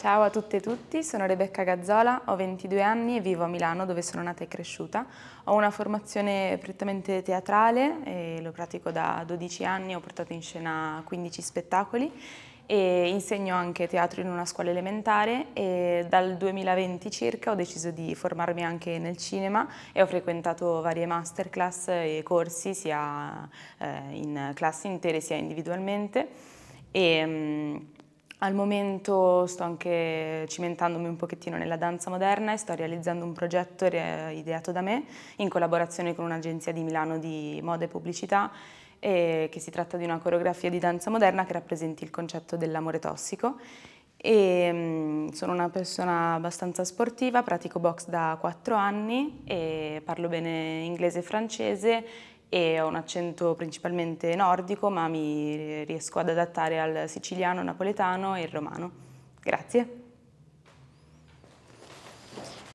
Ciao a tutte e tutti, sono Rebecca Gazzola, ho 22 anni e vivo a Milano dove sono nata e cresciuta. Ho una formazione prettamente teatrale, lo pratico da 12 anni, ho portato in scena 15 spettacoli e insegno anche teatro in una scuola elementare e dal 2020 circa ho deciso di formarmi anche nel cinema e ho frequentato varie masterclass e corsi sia eh, in classi intere sia individualmente. E, mm, al momento sto anche cimentandomi un pochettino nella danza moderna e sto realizzando un progetto ideato da me in collaborazione con un'agenzia di Milano di moda e pubblicità e che si tratta di una coreografia di danza moderna che rappresenti il concetto dell'amore tossico e sono una persona abbastanza sportiva, pratico box da 4 anni e parlo bene inglese e francese e ho un accento principalmente nordico, ma mi riesco ad adattare al siciliano, napoletano e il romano. Grazie.